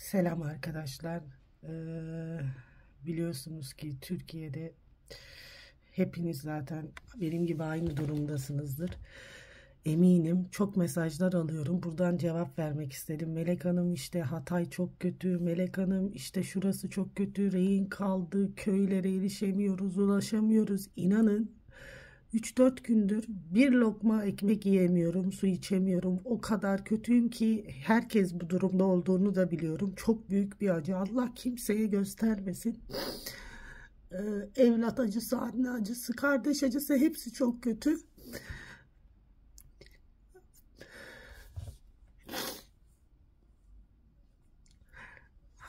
Selam arkadaşlar. Ee, biliyorsunuz ki Türkiye'de hepiniz zaten benim gibi aynı durumdasınızdır. Eminim çok mesajlar alıyorum. Buradan cevap vermek istedim. Melek Hanım işte Hatay çok kötü. Melek Hanım işte şurası çok kötü. Rehin kaldı. Köylere erişemiyoruz, ulaşamıyoruz. İnanın 3-4 gündür bir lokma ekmek yiyemiyorum, su içemiyorum. O kadar kötüyüm ki herkes bu durumda olduğunu da biliyorum. Çok büyük bir acı. Allah kimseye göstermesin. Ee, evlat acısı, anne acısı, kardeş acısı hepsi çok kötü.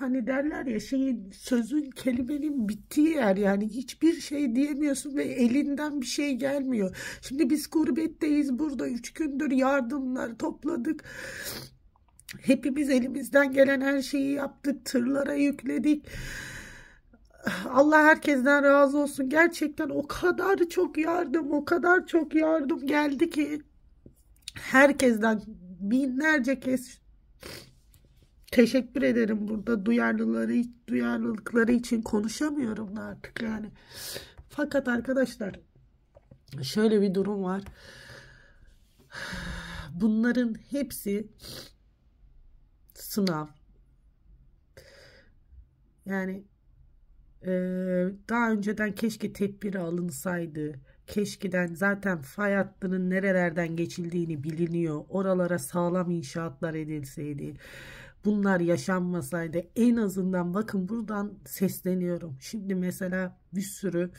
hani derler ya şeyin sözün kelimenin bittiği yer yani hiçbir şey diyemiyorsun ve elinden bir şey gelmiyor. Şimdi biz gurbetteyiz burada üç gündür yardımlar topladık. Hepimiz elimizden gelen her şeyi yaptık, tırlara yükledik. Allah herkesten razı olsun. Gerçekten o kadar çok yardım, o kadar çok yardım geldi ki herkesten binlerce kez teşekkür ederim burada duyarlılıkları duyarlılıkları için konuşamıyorum da artık yani. Fakat arkadaşlar şöyle bir durum var. Bunların hepsi sınav. Yani e, daha önceden keşke tedbiri alınsaydı. Keşkeden zaten fay hattının nerelerden geçildiğini biliniyor. Oralara sağlam inşaatlar edilseydi bunlar yaşanmasaydı en azından bakın buradan sesleniyorum. Şimdi mesela bir sürü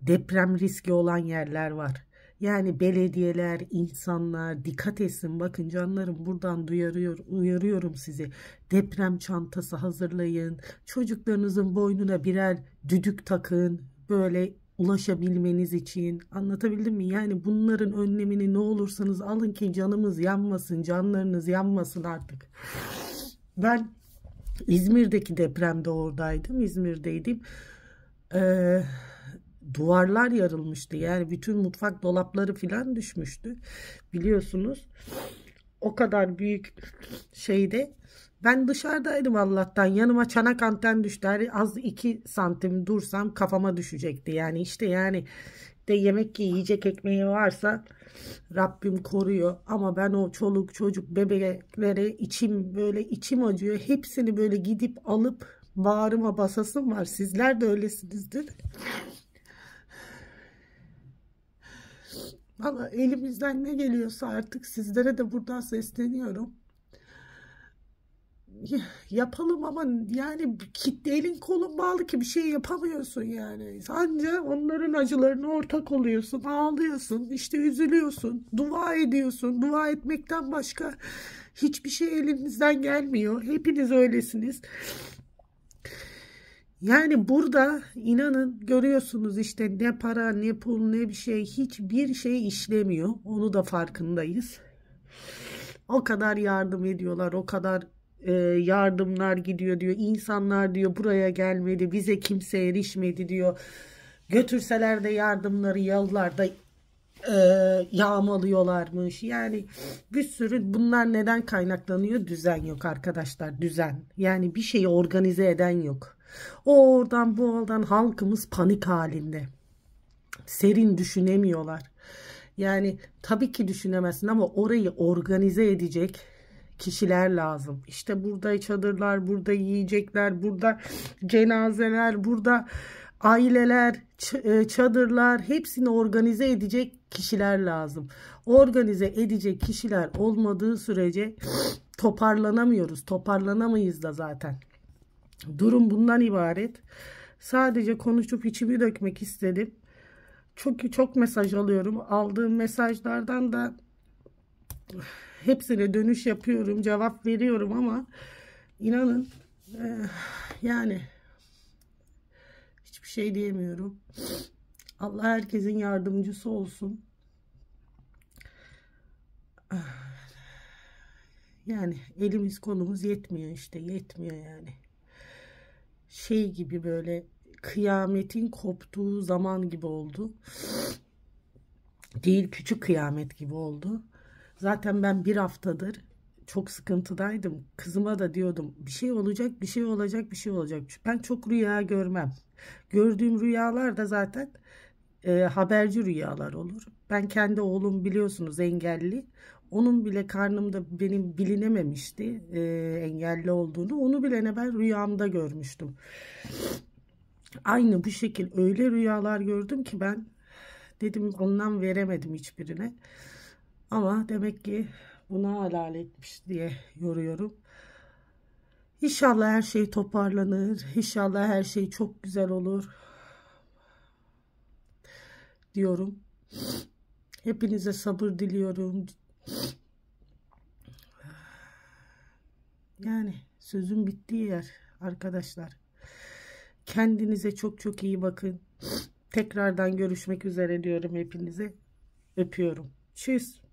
deprem riski olan yerler var. Yani belediyeler, insanlar dikkat etsin. Bakın canlarım buradan duyarıyor, uyarıyorum sizi. Deprem çantası hazırlayın. Çocuklarınızın boynuna birer düdük takın. Böyle ulaşabilmeniz için anlatabildim mi? Yani bunların önlemini ne olursanız alın ki canımız yanmasın, canlarınız yanmasın artık. Ben İzmir'deki depremde oradaydım, İzmir'deydim. Ee, duvarlar yarılmıştı yani bütün mutfak dolapları filan düşmüştü biliyorsunuz o kadar büyük şeydi. ben dışarıdaydım Allah'tan yanıma çanak anten düştü her hani az iki santim dursam kafama düşecekti yani işte yani de yemek yiyecek ekmeği varsa Rabbim koruyor ama ben o çoluk çocuk bebeklere içim böyle içim acıyor hepsini böyle gidip alıp bağrıma basasım var sizler de öylesinizdir Valla elimizden ne geliyorsa artık sizlere de buradan sesleniyorum. Yapalım ama yani kitle elin kolun bağlı ki bir şey yapamıyorsun yani. Sence onların acılarına ortak oluyorsun, ağlıyorsun, işte üzülüyorsun, dua ediyorsun. Dua etmekten başka hiçbir şey elinizden gelmiyor. Hepiniz öylesiniz. Yani burada inanın görüyorsunuz işte ne para ne pul ne bir şey hiçbir şey işlemiyor. Onu da farkındayız. O kadar yardım ediyorlar o kadar e, yardımlar gidiyor diyor. İnsanlar diyor buraya gelmedi bize kimse erişmedi diyor. Götürseler de yardımları yollarda e, yağmalıyorlarmış. Yani bir sürü bunlar neden kaynaklanıyor? Düzen yok arkadaşlar düzen. Yani bir şeyi organize eden yok. O oradan bu oradan halkımız panik halinde. Serin düşünemiyorlar. Yani tabii ki düşünemezsin ama orayı organize edecek kişiler lazım. İşte burada çadırlar, burada yiyecekler, burada cenazeler, burada aileler, e, çadırlar hepsini organize edecek kişiler lazım. Organize edecek kişiler olmadığı sürece toparlanamıyoruz. Toparlanamayız da zaten. Durum bundan ibaret. Sadece konuşup içimi dökmek istedim. Çok çok mesaj alıyorum. Aldığım mesajlardan da hepsine dönüş yapıyorum, cevap veriyorum ama inanın eh, yani hiçbir şey diyemiyorum. Allah herkesin yardımcısı olsun. Ah, yani elimiz kolumuz yetmiyor işte yetmiyor yani şey gibi böyle kıyametin koptuğu zaman gibi oldu. Değil küçük kıyamet gibi oldu. Zaten ben bir haftadır çok sıkıntıdaydım. Kızıma da diyordum bir şey olacak, bir şey olacak, bir şey olacak. Ben çok rüya görmem. Gördüğüm rüyalar da zaten e, haberci rüyalar olur. Ben kendi oğlum biliyorsunuz engelli. Onun bile karnımda benim bilinememişti e, engelli olduğunu. Onu bilene ben rüyamda görmüştüm. Aynı bu şekil öyle rüyalar gördüm ki ben dedim ondan veremedim hiçbirine. Ama demek ki buna halal etmiş diye yoruyorum. İnşallah her şey toparlanır. İnşallah her şey çok güzel olur. Diyorum. Hepinize sabır diliyorum. Yani sözün bittiği yer arkadaşlar. Kendinize çok çok iyi bakın. Tekrardan görüşmek üzere diyorum hepinize. Öpüyorum. Tschüss.